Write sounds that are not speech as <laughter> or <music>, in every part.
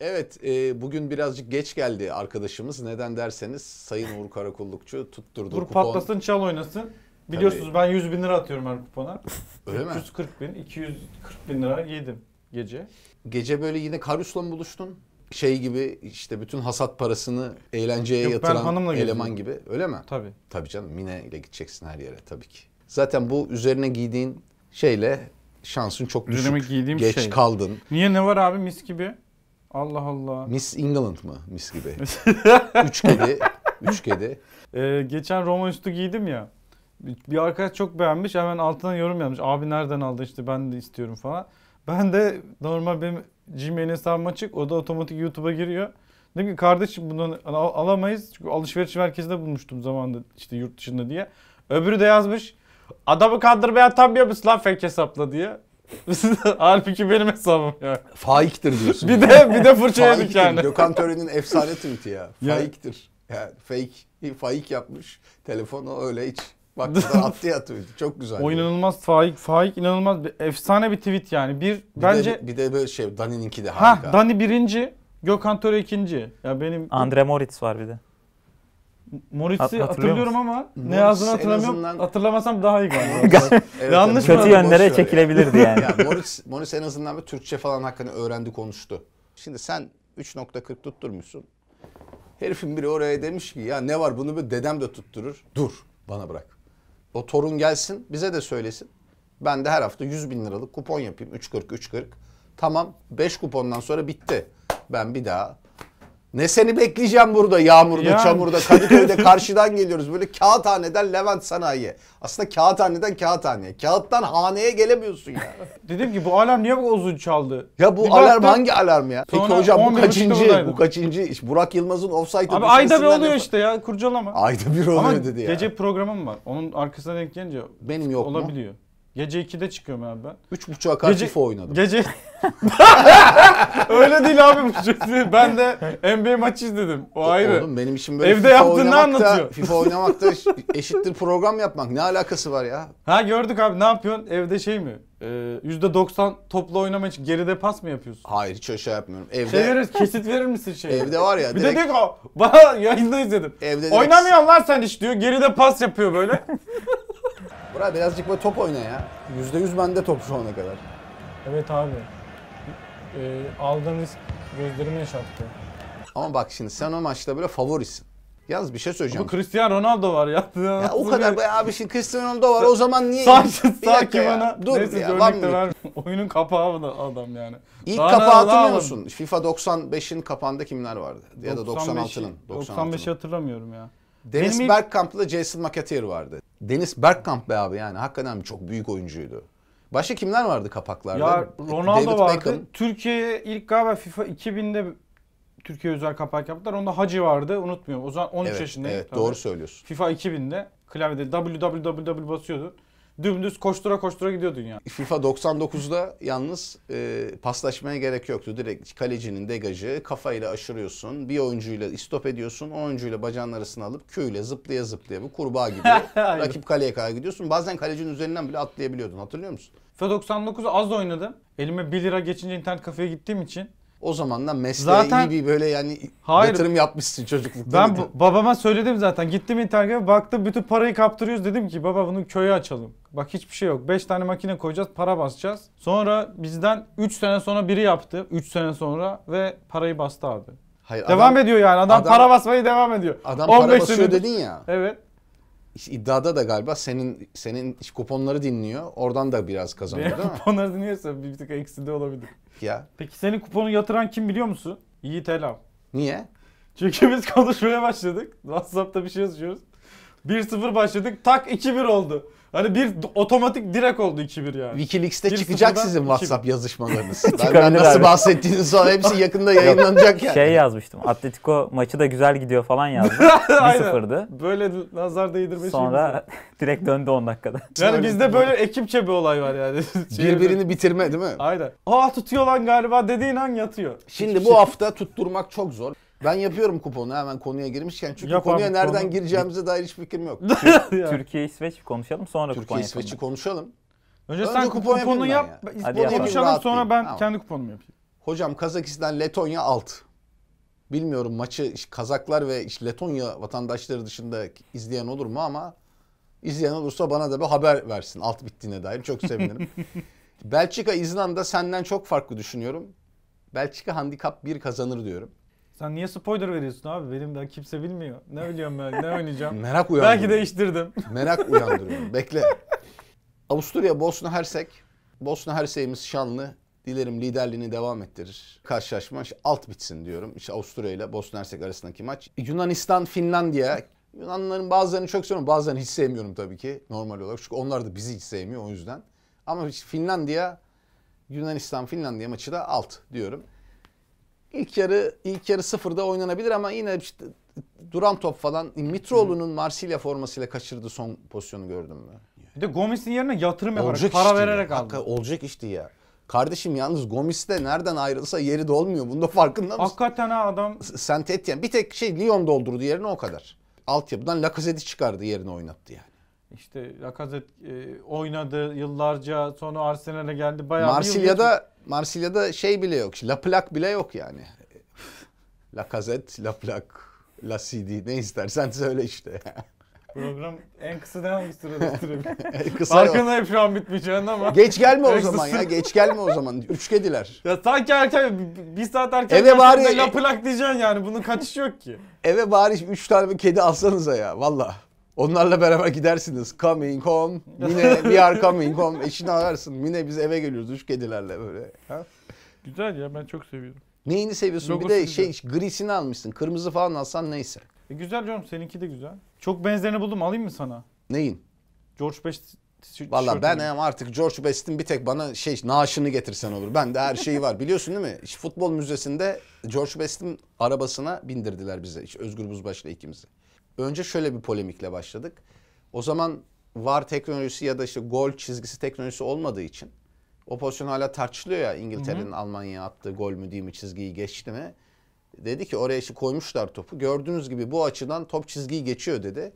Evet e, bugün birazcık geç geldi arkadaşımız. Neden derseniz Sayın Uğur Karakullukçu tutturdu. Vur kupon. patlasın çal oynasın. Biliyorsunuz Tabii. ben 100 bin lira atıyorum her kupona. <laughs> Öyle mi? 340 bin, 240 bin lira yedim gece. Gece böyle yine Karus'la mı buluştun? Şey gibi işte bütün hasat parasını eğlenceye Yok, yatıran eleman gibi. Öyle mi? Tabii. Tabii canım Mine ile gideceksin her yere tabii ki. Zaten bu üzerine giydiğin şeyle şansın çok düşük. Üzerime giydiğim Geç şey. kaldın. Niye ne var abi mis gibi? Allah Allah. Miss England mı? Miss gibi. <laughs> üç kedi. Üç kedi. Ee, geçen Roma üstü giydim ya. Bir arkadaş çok beğenmiş. Hemen altına yorum yapmış. Abi nereden aldı işte ben de istiyorum falan. Ben de normal benim Gmail hesabım açık. O da otomatik YouTube'a giriyor. Ne ki kardeşim bunu al- alamayız. Çünkü alışveriş merkezinde bulmuştum zamanında işte yurt dışında diye. Öbürü de yazmış. Adamı kandırmaya tam yapmış lan fake hesapla diye. <laughs> Halbuki benim hesabım ya. Faiktir diyorsun. bir de bir de fırça yedik yani. Gökhan Tören'in efsane tweet'i ya. Faiktir. Yani fake, faik yapmış. Telefonu öyle hiç Bak, attı ya tweet'i. Çok güzel. O inanılmaz Faik. Faik inanılmaz bir efsane bir tweet yani. Bir, Bir bence de, bir de böyle şey Dani'ninki de harika. ha Dani birinci, Gökhan Töre ikinci. Ya benim Andre Moritz var bir de. Moritz'i hatırlıyor hatırlıyorum ama ne Morris yazdığını hatırlamıyorum. azından- Hatırlamasam daha iyi galiba. <laughs> Evet, Yanlış mı? Kötü yönlere ver. çekilebilirdi yani. <laughs> Ya Moritz Morris en azından bir Türkçe falan hakkını öğrendi konuştu. Şimdi sen 3.40 tutturmuşsun. Herifin biri oraya demiş ki ya ne var bunu bir dedem de tutturur. Dur bana bırak. O torun gelsin bize de söylesin. Ben de her hafta 100 bin liralık kupon yapayım. 3.40 3.40. Tamam 5 kupondan sonra bitti. Ben bir daha ne seni bekleyeceğim burada yağmurda, yani. çamurda, Kadıköy'de <laughs> karşıdan geliyoruz. Böyle kağıthaneden Levent sanayiye. Aslında kağıthaneden kağıthaneye. Kağıttan haneye gelemiyorsun ya. <laughs> Dedim ki bu alarm niye bu uzun çaldı? Ya bu bir alarm baktım, hangi alarm ya? Peki hocam bu kaçıncı? Bu kaçıncı? iş Burak Yılmaz'ın offside'ı Abi ayda bir oluyor ne? işte ya kurcalama. Ayda bir oluyor Ama dedi ya. gece programım var. Onun arkasına denk gelince Benim yok olabiliyor. Mu? Gece 2'de çıkıyorum abi ben. 3.30'a kadar gece, FIFA oynadım. Gece... <laughs> Öyle değil abi Ben de NBA maçı izledim. O ayrı. Oğlum benim işim böyle Evde FIFA yaptığını anlatıyor. FIFA oynamakta <laughs> eşittir program yapmak. Ne alakası var ya? Ha gördük abi ne yapıyorsun? Evde şey mi? Ee, %90 topla oynama için geride pas mı yapıyorsun? Hayır hiç öyle şey yapmıyorum. Evde... Şey verir, kesit verir misin şey? Evde var ya. Bir direkt... de diyor ki bana yayında izledim. Evde direkt... Oynamıyorsun lan sen hiç diyor. Geride pas yapıyor böyle. <laughs> Burak birazcık böyle top oyna ya. yüzde yüz bende top şu ana kadar. Evet abi. E, aldığım risk gözlerimi yaşattı. Ama bak şimdi sen o maçta böyle favorisin. Yalnız bir şey söyleyeceğim. Bu Cristiano Ronaldo var ya. Ya o kadar be abi şimdi Cristiano Ronaldo var o zaman niye? Sakin sakin bana. Dur Neyse, ya. Var mı? Ver. <laughs> Oyunun kapağı da adam yani. İlk daha kapağı hatırlıyor musun? FIFA 95'in kapağında kimler vardı? Ya da 96'nın. 95'i hatırlamıyorum ya. Dennis Benim Bergkamp'la Jason McAteer vardı. Deniz Bergkamp be abi yani hakikaten çok büyük oyuncuydu. Başka kimler vardı kapaklarda? Ya Ronaldo David vardı. Beckham. ilk galiba FIFA 2000'de Türkiye özel kapak yaptılar. Onda Hacı vardı. Unutmuyorum. O zaman 13 evet, yaşındaydı. Evet, tabii. doğru söylüyorsun. FIFA 2000'de klavyede www basıyordu dümdüz koştura koştura gidiyor dünya. FIFA 99'da yalnız e, paslaşmaya gerek yoktu. Direkt kalecinin degajı kafayla aşırıyorsun. Bir oyuncuyla istop ediyorsun. O oyuncuyla bacağın arasına alıp köyle zıplaya zıplaya bu kurbağa gibi <laughs> rakip kaleye kadar gidiyorsun. Bazen kalecinin üzerinden bile atlayabiliyordun hatırlıyor musun? FIFA 99'u az oynadım. Elime 1 lira geçince internet kafeye gittiğim için o zaman da mesleğe zaten, iyi bir böyle yani hayır, yatırım yapmışsın çocuklukta. Ben babama söyledim zaten. Gittim internete baktım bütün parayı kaptırıyoruz. Dedim ki baba bunu köye açalım. Bak hiçbir şey yok. 5 tane makine koyacağız para basacağız. Sonra bizden 3 sene sonra biri yaptı. 3 sene sonra ve parayı bastı abi. Hayır, devam adam, ediyor yani adam, adam para basmayı devam ediyor. Adam para basıyor dedin ya. Evet işte iddiada da galiba senin senin kuponları dinliyor. Oradan da biraz kazanıyor değil mi? Kuponları dinliyorsa bir tık eksi de olabilir. Ya. Peki senin kuponu yatıran kim biliyor musun? Yiğit Elam. Niye? Çünkü biz konuşmaya başladık. WhatsApp'ta bir şey yazıyoruz. 1-0 başladık. Tak 2-1 oldu. Hani bir otomatik direkt oldu 2-1 yani. Wikileaks'te bir çıkacak sizin WhatsApp yazışmalarınız. <laughs> ben, ben nasıl bahsettiğiniz sonra hepsi <laughs> yakında yayınlanacak yani. Şey yazmıştım. Atletico maçı da güzel gidiyor falan yazdım. 1-0'dı. <laughs> Böyle nazar değdirme Sonra şey. direkt döndü 10 dakikada. Yani bizde böyle ekipçe bir olay var yani. Şey Birbirini bitirme değil mi? Aynen. Aa tutuyor lan galiba dediğin an yatıyor. Şimdi Hiçbir bu şey. hafta tutturmak çok zor. Ben yapıyorum kuponu hemen konuya girmişken. Çünkü Yap konuya nereden konu... gireceğimize dair hiçbir fikrim yok. <laughs> Türkiye İsveç konuşalım sonra Türkiye, kupon İsveç'i konuşalım. Önce, Önce sen kupon kuponu yap, ben. konuşalım sonra ben tamam. kendi kuponumu yapayım. Hocam Kazakistan Letonya alt. Bilmiyorum maçı Kazaklar ve Letonya vatandaşları dışında izleyen olur mu ama izleyen olursa bana da bir haber versin alt bittiğine dair çok sevinirim. <laughs> Belçika İzlanda senden çok farklı düşünüyorum. Belçika handikap 1 kazanır diyorum. Sen niye spoiler veriyorsun abi? Benim daha kimse bilmiyor. Ne biliyorum ben, ne oynayacağım? <laughs> Merak uyandırıyor. Belki değiştirdim. <laughs> Merak uyandırıyor. Bekle. Avusturya, Bosna Hersek. Bosna Hersek'imiz şanlı. Dilerim liderliğini devam ettirir. Karşılaşma alt bitsin diyorum. İşte Avusturya ile Bosna Hersek arasındaki maç. Yunanistan, Finlandiya. Yunanların bazılarını çok seviyorum, bazılarını hiç sevmiyorum tabii ki normal olarak. Çünkü onlar da bizi hiç sevmiyor o yüzden. Ama Finlandiya, Yunanistan, Finlandiya maçı da alt diyorum. İlk yarı ilk yarı sıfırda oynanabilir ama yine işte duran top falan Mitroğlu'nun Marsilya formasıyla kaçırdığı son pozisyonu gördün mü? Bir de Gomis'in yerine yatırım yaparak para vererek ya. aldı. olacak işti ya. Kardeşim yalnız Gomis de nereden ayrılsa yeri dolmuyor. Bunda farkında mısın? Hakikaten ha adam. Saint Etienne bir tek şey Lyon doldurdu yerine o kadar. Altyapıdan Lacazette'i çıkardı yerine oynattı yani. İşte Lacazette e, oynadı yıllarca sonra Arsenal'e geldi bayağı Marsilya'da Marsilya'da şey bile yok. La Plak bile yok yani. Lacazette, La Plak, La CD ne istersen söyle işte. Program en <laughs> kısa devam bir sürede sürebilir. hep şu an bitmeyeceğin ama. Geç gelme o zaman ya. Geç gelme o zaman. Üç kediler. Ya sanki erken bir saat erken eve bari, lapılak diyeceksin yani. Bunun kaçışı yok ki. Eve bari üç tane bir kedi alsanıza ya. Valla. Onlarla beraber gidersiniz. Coming home. Mine we are coming home. Eşini ararsın. Mine biz eve geliyoruz üç kedilerle böyle. Ha? Güzel ya ben çok seviyorum. Neyini seviyorsun? Logosu bir de şey, güzel. şey grisini almışsın. Kırmızı falan alsan neyse. E güzel canım seninki de güzel. Çok benzerini buldum alayım mı sana? Neyin? George Best Valla ben hem artık George Best'in bir tek bana şey naaşını getirsen olur. Ben de her şeyi var. Biliyorsun değil mi? İşte futbol müzesinde George Best'in arabasına bindirdiler bize. İşte Özgür Buzbaş'la ikimizi önce şöyle bir polemikle başladık. O zaman VAR teknolojisi ya da işte gol çizgisi teknolojisi olmadığı için o pozisyon hala tartışılıyor ya İngiltere'nin Almanya'ya attığı gol mü değil mi çizgiyi geçti mi? Dedi ki oraya işte koymuşlar topu. Gördüğünüz gibi bu açıdan top çizgiyi geçiyor dedi.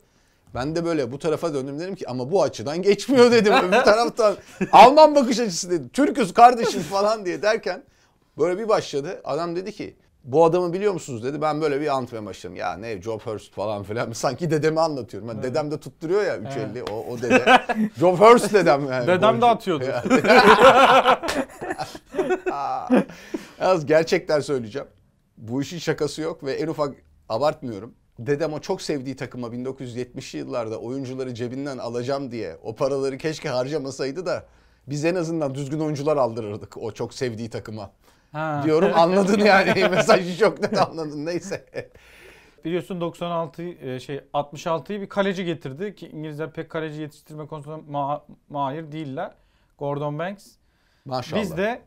Ben de böyle bu tarafa döndüm dedim ki ama bu açıdan geçmiyor dedim. Öbür <laughs> taraftan Alman bakış açısı dedi. Türküz kardeşim falan diye derken böyle bir başladı. Adam dedi ki bu adamı biliyor musunuz dedi. Ben böyle bir anlatmaya başladım. Ya ne Job Hurst falan filan. <laughs> Sanki dedemi anlatıyorum. Yani evet. Dedem de tutturuyor ya 350 evet. o, o dede. <laughs> Job Hurst dedem yani. Dedem de atıyordu. <laughs> Yalnız gerçekten söyleyeceğim. Bu işin şakası yok ve en ufak abartmıyorum. Dedem o çok sevdiği takıma 1970'li yıllarda oyuncuları cebinden alacağım diye o paraları keşke harcamasaydı da biz en azından düzgün oyuncular aldırırdık o çok sevdiği takıma diyorum. <laughs> Anladın yani <laughs> mesajı çok net anladın neyse. Biliyorsun 96 e, şey 66'yı bir kaleci getirdi ki İngilizler pek kaleci yetiştirme konusunda ma- mahir değiller. Gordon Banks. Maşallah. Biz de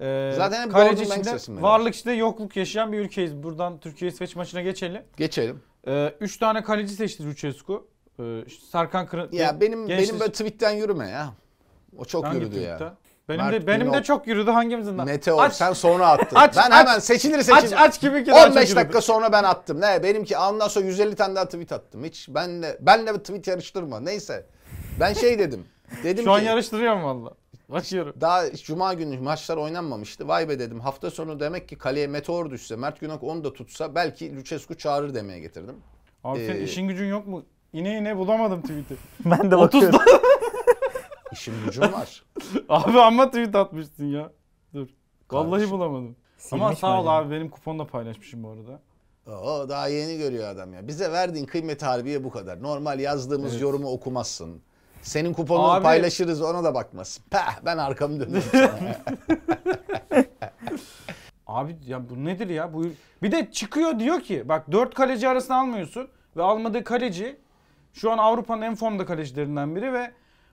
e, Zaten hep kaleci Gordon Banks içinde, varlık içinde yokluk yaşayan bir ülkeyiz. Buradan Türkiye İsveç maçına geçelim. Geçelim. 3 e, üç tane kaleci seçti Rüçesku E, işte Kırın. Ya benim benim böyle tweet'ten yürüme ya. O çok Hangi yürüdü tweet'ten? ya. Benim Mert de benim Günok. de çok yürüdü hangimizin? lan? Meteor aç. sen sonra attın. aç, ben aç, hemen seçilir seçilir. Aç aç gibi 15 dakika sonra ben attım. Ne benimki ondan sonra 150 tane daha tweet attım. Hiç benle benle bir tweet yarıştırma. Neyse. Ben şey dedim. <laughs> Dedim Şu an ki, yarıştırıyorum valla. Başlıyorum. Daha cuma günü maçlar oynanmamıştı. Vay be dedim. Hafta sonu demek ki kaleye meteor düşse, Mert Günok onu da tutsa belki Lucescu çağırır demeye getirdim. Abi ee, senin işin gücün yok mu? İne ine bulamadım tweet'i. <laughs> ben de bakıyorum. 30 <laughs> İşim gücüm var. <laughs> abi amma tweet atmışsın ya. Dur. Vallahi bulamadım. Ama sağ ol abi benim kuponla paylaşmışım bu arada. Oo, daha yeni görüyor adam ya. Bize verdiğin kıymet harbiye bu kadar. Normal yazdığımız evet. yorumu okumazsın. Senin kuponunu abi... paylaşırız ona da bakmasın. Peh ben arkamı dönüyorum. <laughs> abi ya bu nedir ya? Bu bir de çıkıyor diyor ki bak dört kaleci arasında almıyorsun ve almadığı kaleci şu an Avrupa'nın en formda kalecilerinden biri ve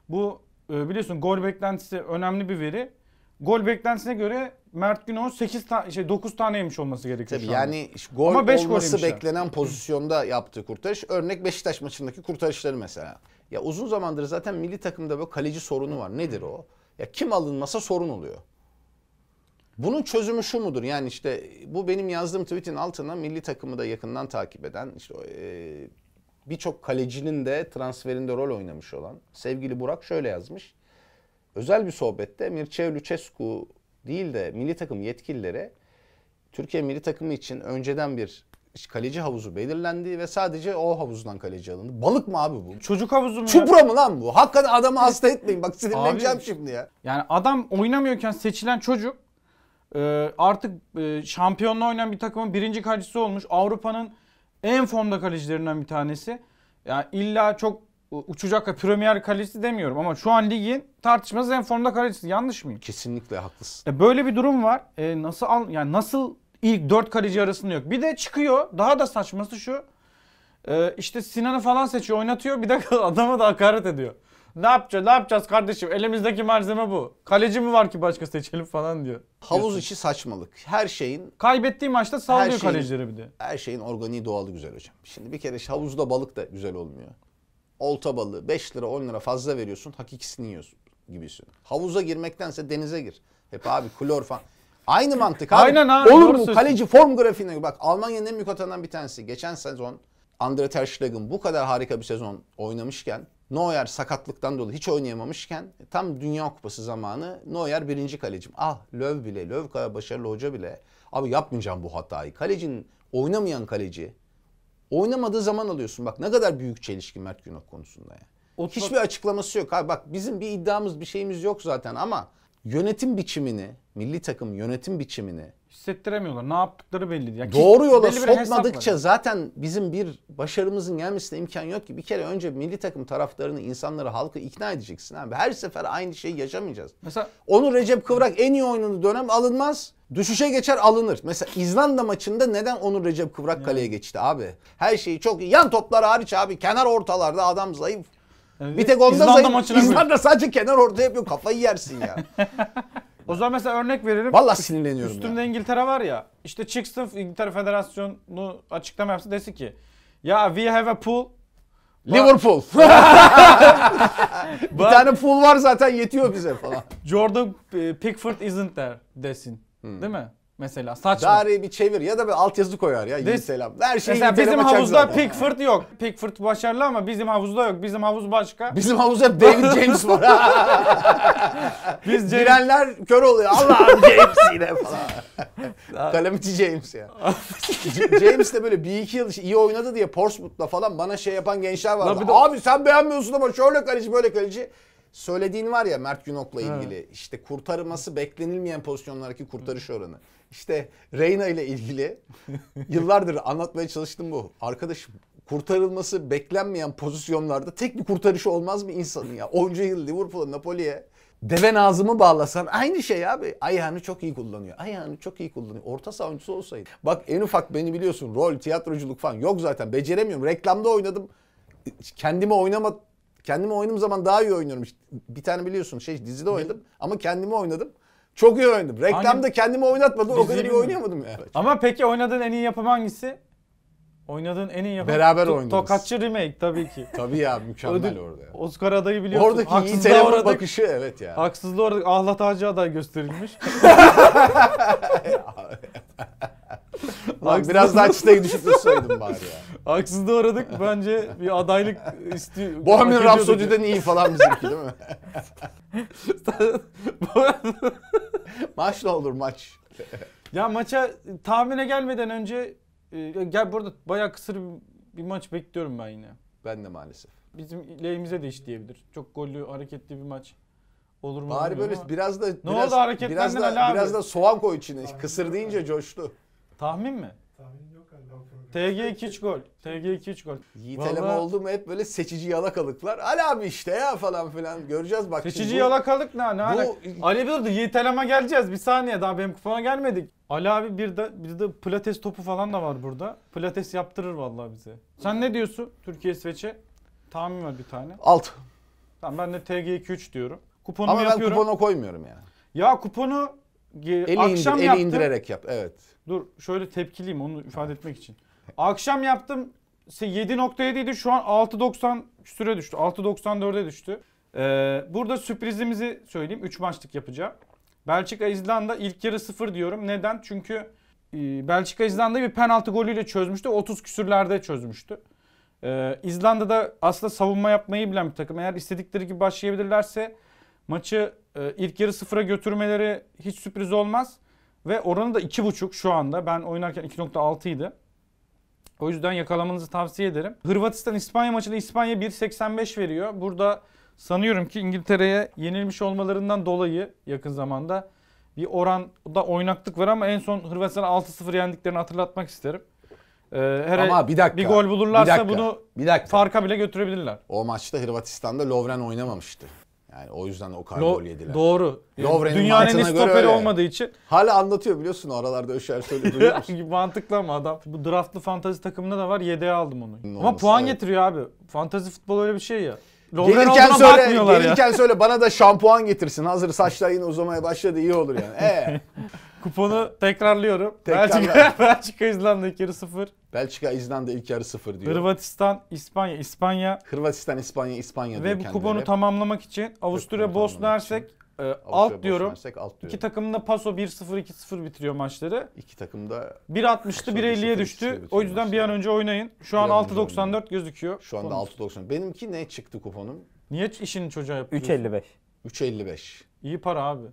bu ee, biliyorsun gol beklentisi önemli bir veri. Gol beklentisine göre Mert Günok'un 8 ta- şey 9 taneymiş olması gerekiyor Tabii şu anda. yani gol Ama beş olması yemişler. beklenen pozisyonda yaptığı kurtarış. Örnek Beşiktaş maçındaki kurtarışları mesela. Ya uzun zamandır zaten milli takımda böyle kaleci sorunu var. Nedir o? Ya kim alınmasa sorun oluyor. Bunun çözümü şu mudur? Yani işte bu benim yazdığım tweet'in altına milli takımı da yakından takip eden, işte e, birçok kalecinin de transferinde rol oynamış olan sevgili Burak şöyle yazmış. Özel bir sohbette Mircea Lucescu değil de milli takım yetkilileri Türkiye milli takımı için önceden bir kaleci havuzu belirlendi ve sadece o havuzdan kaleci alındı. Balık mı abi bu? Çocuk havuzu mu? Çupra mı lan bu? Hakikaten adamı hasta <laughs> etmeyin. Bak sinirleneceğim şimdi ya. Yani adam oynamıyorken seçilen çocuk e, artık e, şampiyonla oynayan bir takımın birinci kalecisi olmuş. Avrupa'nın en formda kalecilerinden bir tanesi. Yani illa çok uçacak Premier kalecisi demiyorum ama şu an ligin tartışmasız en formda kalecisi. Yanlış mıyım? Kesinlikle haklısın. E böyle bir durum var. E nasıl al yani nasıl ilk dört kaleci arasında yok. Bir de çıkıyor. Daha da saçması şu. E, işte Sinan'ı falan seçiyor, oynatıyor. Bir de <laughs> adama da hakaret ediyor. Ne yapacağız? Ne yapacağız kardeşim? Elimizdeki malzeme bu. Kaleci mi var ki başka seçelim falan diyor. Havuz işi saçmalık. Her şeyin Kaybettiği maçta sallıyor kalecileri bir de. her şeyin organiği doğalı güzel hocam. Şimdi bir kere havuzda balık da güzel olmuyor. Olta balığı 5 lira 10 lira fazla veriyorsun hakikisini yiyorsun gibisin. Havuza girmektense denize gir. Hep abi klor falan. Aynı mantık abi. Aynen abi, Olur mu? Kaleci form grafiğine bak Almanya'nın en büyük atanından bir tanesi. Geçen sezon Andre Ter Stegen bu kadar harika bir sezon oynamışken Neuer sakatlıktan dolayı hiç oynayamamışken tam Dünya Kupası zamanı Neuer birinci kalecim. Ah Löw bile, Löw kadar başarılı hoca bile. Abi yapmayacağım bu hatayı. kalecin oynamayan kaleci oynamadığı zaman alıyorsun. Bak ne kadar büyük çelişki Mert Günok konusunda ya. Yani. Otur... Hiçbir açıklaması yok. Abi bak bizim bir iddiamız bir şeyimiz yok zaten ama yönetim biçimini, milli takım yönetim biçimini hissettiremiyorlar. Ne yaptıkları belli değil. Yani Doğru yola sokmadıkça zaten bizim bir başarımızın gelmesine imkan yok ki. Bir kere önce milli takım taraftarını, insanları, halkı ikna edeceksin abi. Her sefer aynı şeyi yaşamayacağız. Mesela onu Recep Kıvrak en iyi oynadığı dönem alınmaz. Düşüşe geçer alınır. Mesela İzlanda maçında neden Onur Recep Kıvrak yani. kaleye geçti abi? Her şeyi çok iyi. Yan toplar hariç abi. Kenar ortalarda adam zayıf. Evet. Bir tek onda İzlanda zayıf. İzlanda göre. sadece kenar orta yapıyor. Kafayı yersin ya. <laughs> O zaman mesela örnek verelim. Valla sinirleniyorum Üstümde ya. İngiltere var ya. İşte çıksın İngiltere Federasyonu açıklama yapsın desin ki. Ya we have a pool. Liverpool. <laughs> bir tane pool var zaten yetiyor bize falan. Jordan e, Pickford isn't there desin. Hmm. Değil mi? Mesela saçma. Dari bir çevir ya da bir altyazı koyar ya Yiğit Selam. Her şeyi Mesela bizim havuzda Pickford yok. Pickford başarılı ama bizim havuzda yok. Bizim havuz başka. Bizim havuzda hep David <laughs> James var. <laughs> Biz James... Girenler kör oluyor. Allah'ım James yine falan. Calamity James ya. <laughs> James de böyle bir iki yıl iyi oynadı diye Portsmouth'la falan bana şey yapan gençler vardı. De... Abi sen beğenmiyorsun ama şöyle kaleci böyle kaleci söylediğin var ya Mert Günok'la ilgili evet. işte kurtarılması beklenilmeyen pozisyonlardaki kurtarış oranı işte Reyna ile ilgili yıllardır anlatmaya çalıştım bu. Arkadaşım kurtarılması beklenmeyen pozisyonlarda tek bir kurtarışı olmaz mı insanın ya? Onca yıl Liverpool'a, Napoli'ye deve ağzımı bağlasan aynı şey abi. Ayağını çok iyi kullanıyor. Ayağını çok iyi kullanıyor. Orta saha oyuncusu olsaydı. Bak en ufak beni biliyorsun rol, tiyatroculuk falan yok zaten. Beceremiyorum. Reklamda oynadım. kendimi oynama kendimi oynadığım zaman daha iyi oynuyorum. Bir tane biliyorsun şey dizide oynadım ama kendimi oynadım. Çok iyi oynadım. Reklamda Hangi- kendimi oynatmadım. O kadar iyi Bizim- oynayamadım yani. Ama peki oynadığın en iyi yapım hangisi? Oynadığın en iyi yapım. Beraber To- oynadınız. Tokatçı remake tabii ki. <laughs> Tabii ya mükemmel Ödül- orada. ya. Oscar adayı biliyorsun. Oradaki Yiğit Haksızlığa Eleman bakışı evet ya. Haksızlığa orada, Ahlat Ağacı aday gösterilmiş. Lan <laughs> <laughs> biraz daha çıtayı düşük tutsaydım bari ya. Aksız da aradık Bence bir adaylık istiyor. <laughs> Bohemian Rhapsody'den iyi falan bizimki değil mi? <laughs> maç da olur maç. ya maça tahmine gelmeden önce e, gel burada bayağı kısır bir, maç bekliyorum ben yine. Ben de maalesef. Bizim lehimize de iş diyebilir. Çok gollü, hareketli bir maç. Olur mu? Bari böyle ama. biraz da ne biraz, oldu biraz da biraz da soğan koy içine. Kısır deyince coştu. Tahmin mi? TG 2 gol. TG 2 gol. Yiğiteleme Vallahi... oldu mu hep böyle seçici yalakalıklar. Ali abi işte ya falan filan göreceğiz bak. Seçici bu... yalakalık ne? ne bu... Ali Bilir'de Yiğiteleme geleceğiz. Bir saniye daha benim kupama gelmedik. Ali abi bir de bir de pilates topu falan da var burada. Pilates yaptırır vallahi bize. Sen ne diyorsun Türkiye İsveç'e? Tahmin ver bir tane. Alt. Tamam ben de TG 2 3 diyorum. Kuponumu Ama ben yapıyorum. kupona koymuyorum ya. Ya kuponu Eli akşam indir, eli yaptım. indirerek yap. Evet. Dur şöyle tepkiliyim onu ifade etmek için. Akşam yaptım 7.7 idi şu an 6.90 süre düştü. 6.94'e düştü. Ee, burada sürprizimizi söyleyeyim. 3 maçlık yapacağım. Belçika İzlanda ilk yarı 0 diyorum. Neden? Çünkü e, Belçika İzlanda bir penaltı golüyle çözmüştü. 30 küsürlerde çözmüştü. Ee, İzlanda'da aslında savunma yapmayı bilen bir takım. Eğer istedikleri gibi başlayabilirlerse maçı e, ilk yarı sıfıra götürmeleri hiç sürpriz olmaz. Ve oranı da 2.5 şu anda. Ben oynarken 2.6 idi. O yüzden yakalamanızı tavsiye ederim. Hırvatistan İspanya maçında İspanya 1.85 veriyor. Burada sanıyorum ki İngiltere'ye yenilmiş olmalarından dolayı yakın zamanda bir oranda oynaklık var ama en son Hırvatistan 6-0 yendiklerini hatırlatmak isterim. Ee, her Ama bir dakika. Bir gol bulurlarsa bir dakika, bunu bir dakika. farka bile götürebilirler. O maçta Hırvatistan'da Lovren oynamamıştı. Yani o yüzden o kadar gol yediler. Doğru. Lovren'in Dünyanın en stoperi olmadığı için. Hala anlatıyor biliyorsun o aralarda Öşer söylüyor <laughs> Mantıklı ama adam. Bu draftlı fantazi takımında da var yedeğe aldım onu. Ne ama puan evet. getiriyor abi. Fantazi futbol öyle bir şey ya. Lovren gelirken söyle, gelirken ya. söyle bana da şampuan getirsin. Hazır saçlar yine uzamaya başladı iyi olur yani. <laughs> Ee, Kuponu tekrarlıyorum. Belçika, <laughs> Belçika İzlanda ilk yarı 0. Belçika İzlanda ilk yarı 0 diyor. Hırvatistan, İspanya, İspanya. Hırvatistan, İspanya, İspanya diyor Ve bu kuponu kendileri. tamamlamak için Avusturya, Bosna Hersek e, alt diyorum. Bosna alt diyor. İki takım da paso 1-0 2-0 bitiriyor maçları. İki takım da 1.60'tı 1.50'ye 1.50'ye düştü. O yüzden bir an önce oynayın. Şu an Bir an önce 6.94 gözüküyor. şu anda Kuponumuz. 6.90. Benimki ne çıktı kuponum? Niye işini çocuğa yapıyorsun? 3.55. 3.55. İyi para abi.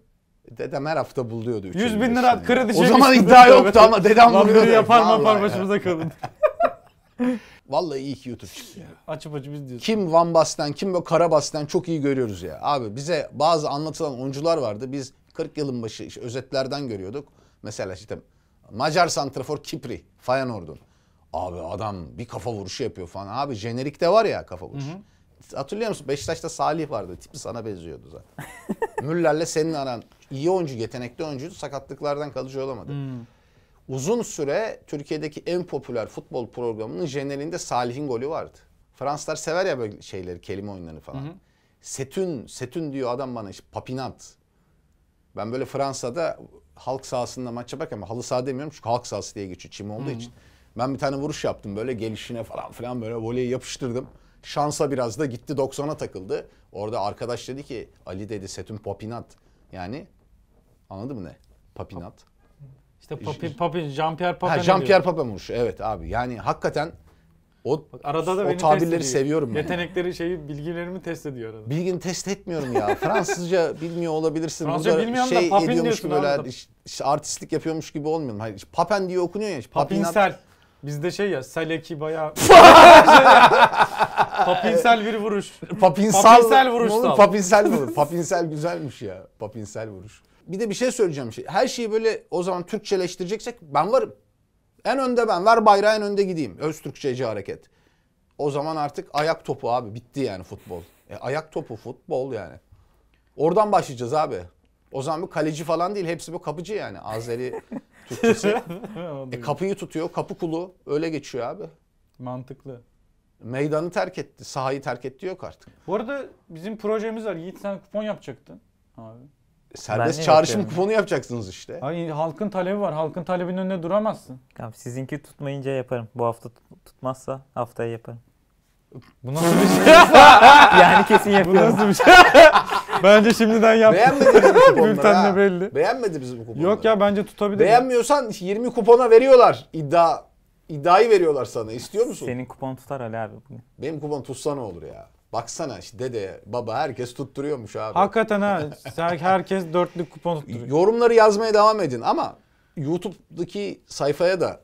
Dedem her hafta buluyordu. 100 bin lira kredi O zaman iddia yoktu ama dedem buluyordu. yapar mı yapar başımıza kalın. <laughs> Vallahi iyi ki YouTube çıktı ya. Açıp açıp izliyoruz. Kim Van Basten, kim böyle Karabas'tan çok iyi görüyoruz ya. Abi bize bazı anlatılan oyuncular vardı. Biz 40 yılın başı işte özetlerden görüyorduk. Mesela işte Macar Santrafor Kipri, Feyenoord'un. Abi adam bir kafa vuruşu yapıyor falan. Abi jenerikte var ya kafa vuruşu. Hı hı hatırlıyor musun? Beşiktaş'ta Salih vardı. Tipi sana benziyordu zaten. <laughs> Müller'le senin aran iyi oyuncu, yetenekli oyuncuydu. Sakatlıklardan kalıcı olamadı. Hmm. Uzun süre Türkiye'deki en popüler futbol programının jenerinde Salih'in golü vardı. Fransızlar sever ya böyle şeyleri, kelime oyunlarını falan. Hı Setün, Setün diyor adam bana işte Papinat. Ben böyle Fransa'da halk sahasında maça yaparken ama halı saha demiyorum çünkü halk sahası diye geçiyor çim olduğu hı için. Ben bir tane vuruş yaptım böyle gelişine falan filan böyle voleyi yapıştırdım. Şansa biraz da gitti 90'a takıldı. Orada arkadaş dedi ki Ali dedi Setun Papinat. Yani anladın mı ne? Papinat. İşte Papi, Papi, Jean-Pierre Papin. Jean-Pierre Papin evet abi. Yani hakikaten o, Bak arada da o beni tabirleri test seviyorum. ben Yetenekleri şeyi bilgilerimi test ediyor arada. Bilgini test etmiyorum ya. Fransızca bilmiyor olabilirsin. Fransızca Burada bilmiyorum şey da papin ediyormuş böyle artistlik yapıyormuş gibi olmuyorum. Hayır, papen diye okunuyor ya. Papinser. Bizde şey ya Seleki bayağı <laughs> papinsel bir vuruş. Papinsel, papinsel vuruş. Olur, papinsel mi <laughs> olur? papinsel güzelmiş ya. Papinsel vuruş. Bir de bir şey söyleyeceğim. Şey. Her şeyi böyle o zaman Türkçeleştireceksek ben varım. En önde ben. Ver bayrağı en önde gideyim. Öz Türkçeci hareket. O zaman artık ayak topu abi. Bitti yani futbol. E, ayak topu futbol yani. Oradan başlayacağız abi. O zaman bir kaleci falan değil. Hepsi bu kapıcı yani. Azeri <laughs> Türkçesi. <laughs> e, kapıyı tutuyor, kapı kulu. Öyle geçiyor abi. Mantıklı. Meydanı terk etti, sahayı terk etti yok artık. Bu arada bizim projemiz var. Yiğit sen kupon yapacaktın abi. Serbest Ben çağrışım yapıyorum. kuponu yapacaksınız işte. Hayır, halkın talebi var. Halkın talebinin önünde duramazsın. Tamam, sizinki tutmayınca yaparım. Bu hafta tutmazsa haftaya yaparım. Bu nasıl bir şey? <laughs> yani kesin yapıyorum. Bu nasıl bir şey? <laughs> bence şimdiden yap. Beğenmedi bizim <laughs> kuponları belli. Beğenmedi bizim kuponları. Yok ya bence tutabilir. Beğenmiyorsan 20 kupona veriyorlar iddia. iddiayı veriyorlar sana. İstiyor musun? Senin kupon tutar Ali abi Benim kupon tutsa ne olur ya? Baksana işte dede, baba herkes tutturuyormuş abi. Hakikaten ha. Herkes dörtlük kupon tutturuyor. Yorumları yazmaya devam edin ama YouTube'daki sayfaya da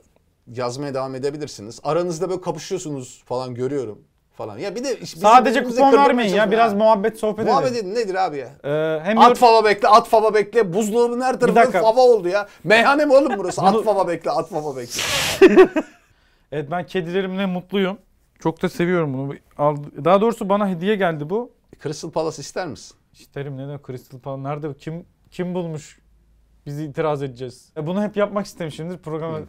yazmaya devam edebilirsiniz. Aranızda böyle kapışıyorsunuz falan görüyorum falan. Ya bir de sadece kupon vermeyin ya biraz abi. muhabbet sohbet edin. Muhabbet edin nedir abi ya? Ee, hem at fava bekle, at fava bekle. Buzdolabının her tarafı fava oldu ya. Meyhane mi oğlum burası? at fava bekle, at fava bekle. <laughs> evet ben kedilerimle mutluyum. Çok da seviyorum bunu. Daha doğrusu bana hediye geldi bu. Crystal Palace ister misin? İsterim ne de Crystal Palace? Nerede kim kim bulmuş? Bizi itiraz edeceğiz. E, bunu hep yapmak istemişimdir programı.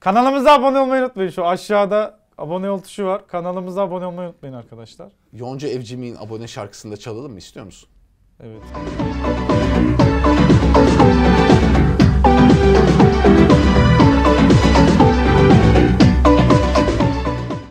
Kanalımıza abone olmayı unutmayın. Şu aşağıda Abone ol tuşu var. Kanalımıza abone olmayı unutmayın arkadaşlar. Yonca Evcimik'in abone şarkısını da çalalım mı istiyor musun? Evet.